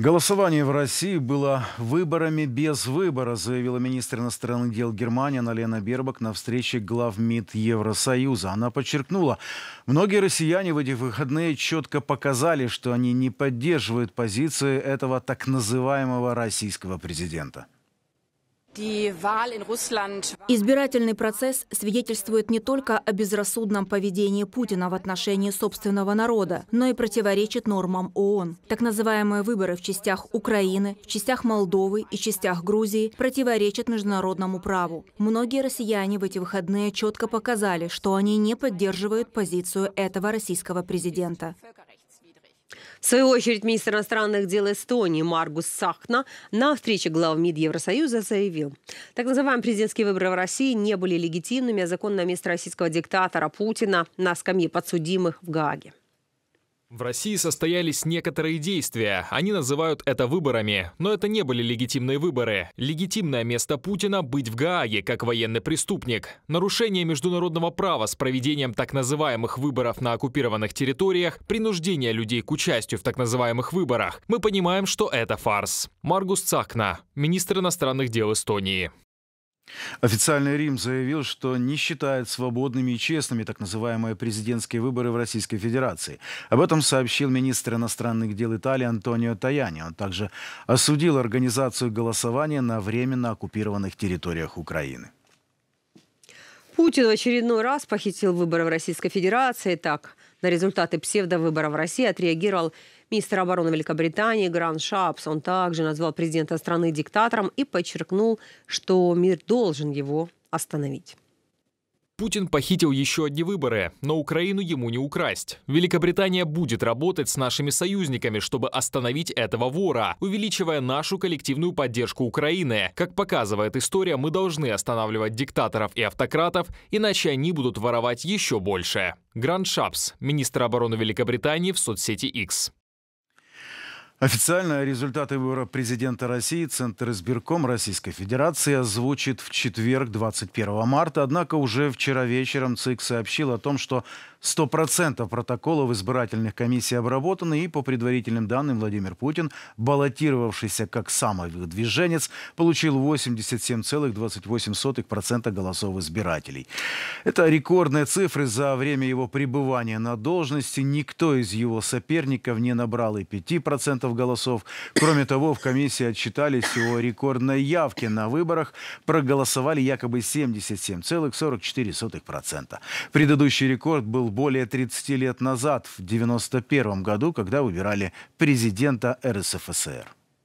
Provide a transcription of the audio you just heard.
Голосование в России было выборами без выбора, заявила министр иностранных дел Германии Налена Бербак на встрече глав МИД Евросоюза. Она подчеркнула, многие россияне в эти выходные четко показали, что они не поддерживают позиции этого так называемого российского президента. Избирательный процесс свидетельствует не только о безрассудном поведении Путина в отношении собственного народа, но и противоречит нормам ООН. Так называемые выборы в частях Украины, в частях Молдовы и частях Грузии противоречат международному праву. Многие россияне в эти выходные четко показали, что они не поддерживают позицию этого российского президента. В свою очередь, министр иностранных дел Эстонии Маргус Сахна на встрече глав МИД Евросоюза заявил, так называемые президентские выборы в России не были легитимными, а закон на место российского диктатора Путина на скамье подсудимых в Гааге. В России состоялись некоторые действия. Они называют это выборами. Но это не были легитимные выборы. Легитимное место Путина – быть в Гааге, как военный преступник. Нарушение международного права с проведением так называемых выборов на оккупированных территориях, принуждение людей к участию в так называемых выборах. Мы понимаем, что это фарс. Маргус Цакна, министр иностранных дел Эстонии. Официальный Рим заявил, что не считает свободными и честными так называемые президентские выборы в Российской Федерации. Об этом сообщил министр иностранных дел Италии Антонио Таяни. Он также осудил организацию голосования на временно оккупированных территориях Украины. Путин в очередной раз похитил выборы в Российской Федерации. Так, на результаты псевдовыборов в России отреагировал министр обороны Великобритании Гран Шапс. Он также назвал президента страны диктатором и подчеркнул, что мир должен его остановить. Путин похитил еще одни выборы, но Украину ему не украсть. Великобритания будет работать с нашими союзниками, чтобы остановить этого вора, увеличивая нашу коллективную поддержку Украины. Как показывает история, мы должны останавливать диктаторов и автократов, иначе они будут воровать еще больше. Гранд Шапс, министр обороны Великобритании в соцсети X. Официальные результаты выбора президента России Центр избирком Российской Федерации озвучит в четверг, 21 марта. Однако уже вчера вечером ЦИК сообщил о том, что 100% протоколов избирательных комиссий обработаны, и по предварительным данным Владимир Путин, баллотировавшийся как самовыдвиженец, получил 87,28% голосов избирателей. Это рекордные цифры за время его пребывания на должности. Никто из его соперников не набрал и 5% голосов. Кроме того, в комиссии отчитались о рекордной явке на выборах. Проголосовали якобы 77,44%. Предыдущий рекорд был более 30 лет назад, в 1991 году, когда выбирали президента РСФСР.